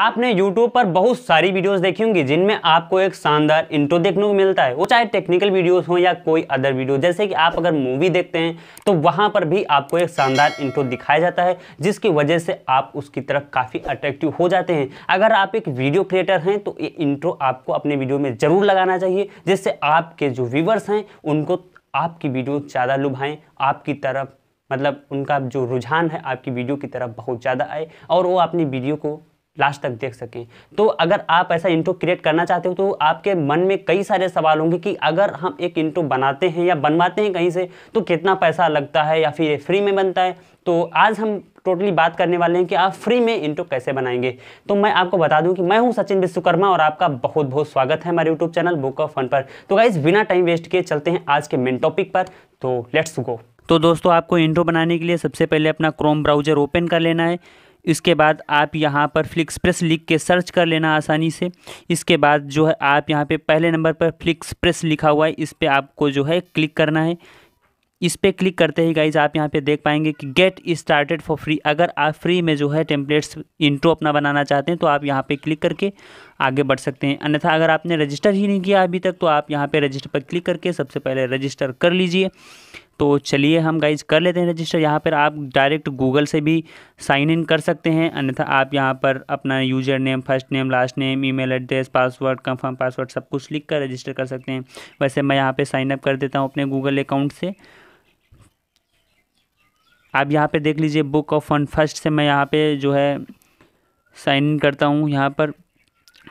आपने YouTube पर बहुत सारी वीडियोस देखी होंगी जिनमें आपको एक शानदार इंट्रो देखने को मिलता है वो चाहे टेक्निकल वीडियोस हो या कोई अदर वीडियो जैसे कि आप अगर मूवी देखते हैं तो वहाँ पर भी आपको एक शानदार इंट्रो दिखाया जाता है जिसकी वजह से आप उसकी तरफ काफ़ी अट्रैक्टिव हो जाते हैं अगर आप एक वीडियो क्रिएटर हैं तो ये इंट्रो आपको अपने वीडियो में ज़रूर लगाना चाहिए जिससे आपके जो व्यूवर्स हैं उनको आपकी वीडियो ज़्यादा लुभाएँ आपकी तरफ मतलब उनका जो रुझान है आपकी वीडियो की तरफ बहुत ज़्यादा आए और वो अपनी वीडियो को लास्ट तक देख सकें तो अगर आप ऐसा इंट्रो क्रिएट करना चाहते हो तो आपके मन में कई सारे सवाल होंगे कि अगर हम एक इंट्रो बनाते हैं या बनवाते हैं कहीं से तो कितना पैसा लगता है या फिर फ्री में बनता है तो आज हम टोटली बात करने वाले हैं कि आप फ्री में इंट्रो कैसे बनाएंगे तो मैं आपको बता दूं कि मैं हूं सचिन विश्वकर्मा और आपका बहुत बहुत स्वागत है हमारे YouTube channel book of fun पर तो गाइज बिना टाइम वेस्ट किए चलते हैं आज के मेन टॉपिक पर तो लेट्स गो तो दोस्तों आपको इंट्रो बनाने के लिए सबसे पहले अपना क्रोम ब्राउजर ओपन कर लेना है इसके बाद आप यहाँ पर फ्लिक्स प्रेस लिख के सर्च कर लेना आसानी से इसके बाद जो है आप यहाँ पे पहले नंबर पर फ्लिक्स प्रेस लिखा हुआ है इस पर आपको जो है क्लिक करना है इस पर क्लिक करते ही गाइज आप यहाँ पे देख पाएंगे कि गेट स्टार्टेड फॉर फ्री अगर आप फ्री में जो है टेम्पलेट्स इंट्रो अपना बनाना चाहते हैं तो आप यहाँ पे क्लिक करके आगे बढ़ सकते हैं अन्यथा अगर आपने रजिस्टर ही नहीं किया अभी तक तो आप यहाँ पे रजिस्टर पर क्लिक करके सबसे पहले रजिस्टर कर लीजिए तो चलिए हम गाइज कर लेते हैं रजिस्टर यहाँ पर आप डायरेक्ट गूगल से भी साइन इन कर सकते हैं अन्यथा आप यहाँ पर अपना user name first name last name email address password confirm password सब कुछ लिख कर रजिस्टर कर सकते हैं वैसे मैं यहाँ पर साइन अप कर देता हूँ अपने गूगल अकाउंट से आप यहाँ पे देख लीजिए बुक ऑफ फंड फर्स्ट से मैं यहाँ पर जो है साइन इन करता हूँ यहाँ पर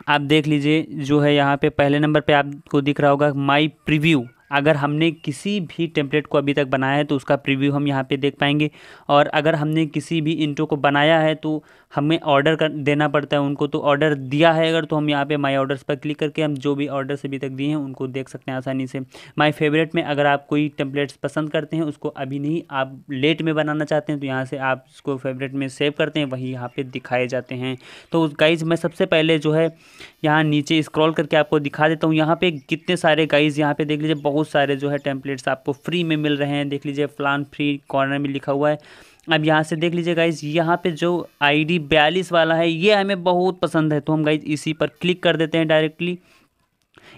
आप देख लीजिए जो है यहाँ पे पहले नंबर पे आपको दिख रहा होगा माय प्रीव्यू अगर हमने किसी भी टेम्पलेट को अभी तक बनाया है तो उसका प्रीव्यू हम यहाँ पे देख पाएंगे और अगर हमने किसी भी इंट्रो को बनाया है तो हमें ऑर्डर कर देना पड़ता है उनको तो ऑर्डर दिया है अगर तो हम यहाँ पे माय ऑर्डर्स पर क्लिक करके हम जो भी ऑर्डर्स अभी तक दिए हैं उनको देख सकते हैं आसानी से माई फेवरेट में अगर आप कोई टेम्पलेट्स पसंद करते हैं उसको अभी नहीं आप लेट में बनाना चाहते हैं तो यहाँ से आप उसको फेवरेट में सेव करते हैं वही यहाँ पर दिखाए जाते हैं तो गाइज़ मैं सबसे पहले जो है यहाँ नीचे स्क्रॉल करके आपको दिखा देता हूँ यहाँ पर कितने सारे गाइज़ यहाँ पर देख लीजिए बहुत बहुत सारे जो है टेम्पलेट्स आपको फ्री में मिल रहे हैं देख लीजिए प्लान फ्री कॉर्नर में लिखा हुआ है अब यहाँ से देख लीजिए गाइज यहाँ पे जो आई डी बयालीस वाला है ये हमें बहुत पसंद है तो हम गाइज इसी पर क्लिक कर देते हैं डायरेक्टली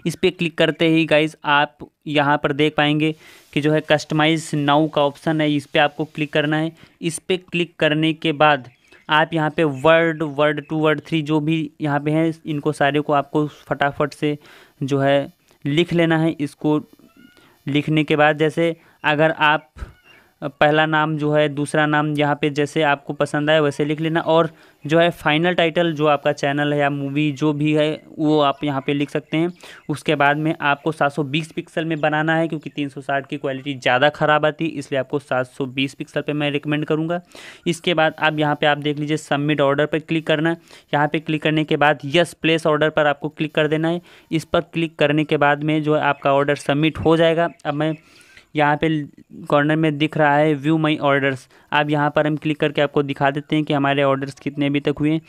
इस पर क्लिक करते ही गाइज आप यहाँ पर देख पाएंगे कि जो है कस्टमाइज नाउ का ऑप्शन है इस पर आपको क्लिक करना है इस पर क्लिक करने के बाद आप यहाँ पे word word two word three जो भी यहाँ पे हैं इनको सारे को आपको फटाफट से जो है लिख लेना है इसको लिखने के बाद जैसे अगर आप पहला नाम जो है दूसरा नाम यहाँ पे जैसे आपको पसंद आए वैसे लिख लेना और जो है फाइनल टाइटल जो आपका चैनल है या मूवी जो भी है वो आप यहाँ पे लिख सकते हैं उसके बाद में आपको 720 पिक्सल में बनाना है क्योंकि 360 की क्वालिटी ज़्यादा ख़राब आती है इसलिए आपको 720 पिक्सल पे मैं रिकमेंड करूँगा इसके बाद आप यहाँ पे आप देख लीजिए सबमिट ऑर्डर पर क्लिक करना है यहाँ पर क्लिक करने के बाद यस प्लेस ऑर्डर पर आपको क्लिक कर देना है इस पर क्लिक करने के बाद में जो है आपका ऑर्डर सबमिट हो जाएगा अब मैं यहाँ पे कॉर्नर में दिख रहा है व्यू माई ऑर्डर्स आप यहाँ पर हम क्लिक करके आपको दिखा देते हैं कि हमारे ऑर्डर्स कितने अभी तक हुए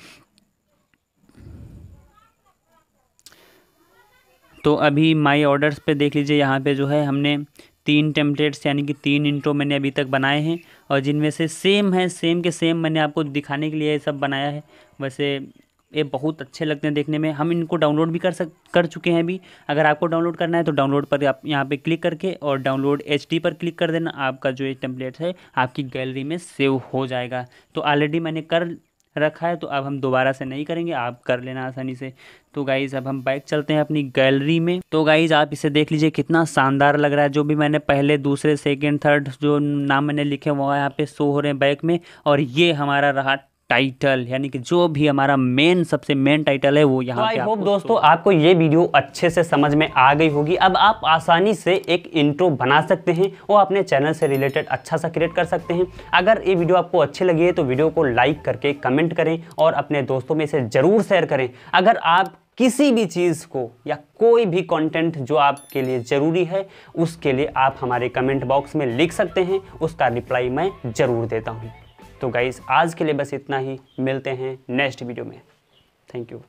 तो अभी माई ऑर्डर्स पे देख लीजिए यहाँ पे जो है हमने तीन टेम्पलेट्स यानी कि तीन इंट्रो मैंने अभी तक बनाए हैं और जिनमें से सेम है सेम के सेम मैंने आपको दिखाने के लिए ये सब बनाया है वैसे ये बहुत अच्छे लगते हैं देखने में हम इनको डाउनलोड भी कर सक कर चुके हैं अभी अगर आपको डाउनलोड करना है तो डाउनलोड पर आप यहाँ पे क्लिक करके और डाउनलोड एच पर क्लिक कर देना आपका जो ये टेम्पलेट है आपकी गैलरी में सेव हो जाएगा तो ऑलरेडी मैंने कर रखा है तो अब हम दोबारा से नहीं करेंगे आप कर लेना आसानी से तो गाइज़ अब हम बाइक चलते हैं अपनी गैलरी में तो गाइज़ आप इसे देख लीजिए कितना शानदार लग रहा है जो भी मैंने पहले दूसरे सेकंड थर्ड जो नाम मैंने लिखे वो यहाँ पे शो हो रहे हैं बाइक में और ये हमारा रहा टाइटल यानी कि जो भी हमारा मेन सबसे मेन टाइटल है वो तो यहाँ आई होप दोस्तों आपको ये वीडियो अच्छे से समझ में आ गई होगी अब आप आसानी से एक इंट्रो बना सकते हैं और अपने चैनल से रिलेटेड अच्छा सा क्रिएट कर सकते हैं अगर ये वीडियो आपको अच्छी लगी है तो वीडियो को लाइक करके कमेंट करें और अपने दोस्तों में इसे ज़रूर शेयर करें अगर आप किसी भी चीज़ को या कोई भी कंटेंट जो आपके लिए ज़रूरी है उसके लिए आप हमारे कमेंट बॉक्स में लिख सकते हैं उसका रिप्लाई मैं ज़रूर देता हूँ तो गाइज़ आज के लिए बस इतना ही मिलते हैं नेक्स्ट वीडियो में थैंक यू